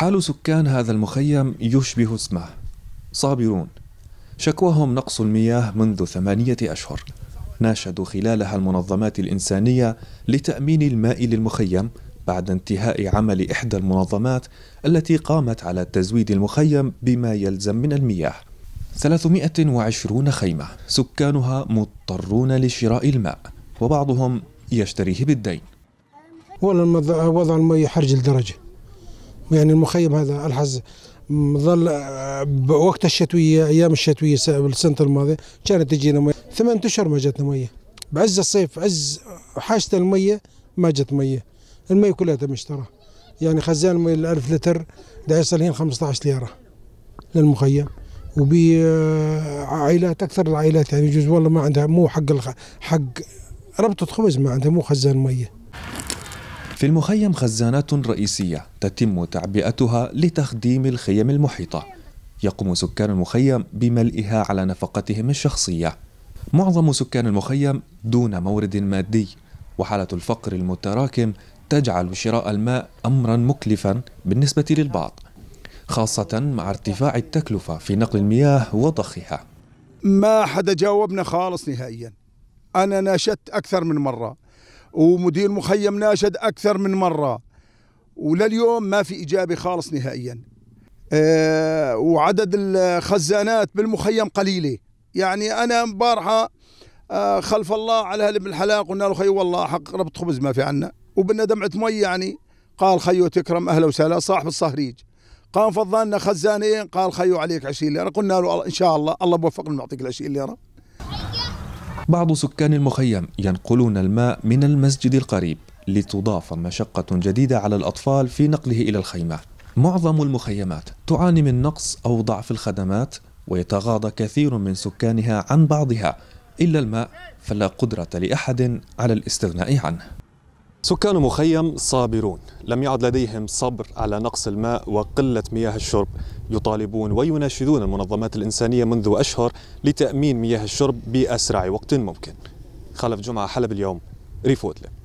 حال سكان هذا المخيم يشبه اسمه صابرون شكواهم نقص المياه منذ ثمانية أشهر ناشدوا خلالها المنظمات الإنسانية لتأمين الماء للمخيم بعد انتهاء عمل إحدى المنظمات التي قامت على تزويد المخيم بما يلزم من المياه 320 خيمة سكانها مضطرون لشراء الماء وبعضهم يشتريه بالدين والله وضع المي حرج الدرجه يعني المخيم هذا الحز ظل آه، وقت الشتويه ايام الشتويه السنه الماضيه كانت تجينا ميه ثمان اشهر ما جاتنا ميه بعز الصيف عز حاجه الميه ما جت ميه الميه كلها مشترى يعني خزان ميه 1000 لتر دا يصل هنا 15 ليره للمخيم وبعائلات آه، اكثر العائلات يعني يجوز والله ما عندها مو حق حق ربطه خبز ما عندها مو خزان ميه في المخيم خزانات رئيسية تتم تعبئتها لتخديم الخيم المحيطة يقوم سكان المخيم بملئها على نفقتهم الشخصية معظم سكان المخيم دون مورد مادي وحالة الفقر المتراكم تجعل شراء الماء أمرا مكلفا بالنسبة للبعض خاصة مع ارتفاع التكلفة في نقل المياه وضخها ما حدا جاوبنا خالص نهائيا أنا ناشدت أكثر من مرة ومدير مخيم ناشد أكثر من مرة ولليوم ما في إجابة خالص نهائيا أه وعدد الخزانات بالمخيم قليلة يعني أنا امبارحة أه خلف الله على هل ابن حلاق قلنا له خي والله حق ربط خبز ما في عنا وبدنا دمعة مي يعني قال خيو تكرم أهلا وسهلا صاحب الصهريج قام فضلنا خزانين قال خيو عليك 20 ليرة قلنا له إن شاء الله الله بوفقنا نعطيك ال 20 ليرة بعض سكان المخيم ينقلون الماء من المسجد القريب لتضاف مشقة جديدة على الأطفال في نقله إلى الخيمة معظم المخيمات تعاني من نقص أو ضعف الخدمات ويتغاضى كثير من سكانها عن بعضها إلا الماء فلا قدرة لأحد على الاستغناء عنه سكان مخيم صابرون لم يعد لديهم صبر على نقص الماء وقلة مياه الشرب يطالبون ويناشدون المنظمات الإنسانية منذ أشهر لتأمين مياه الشرب بأسرع وقت ممكن خلف جمعة حلب اليوم ريفوتلب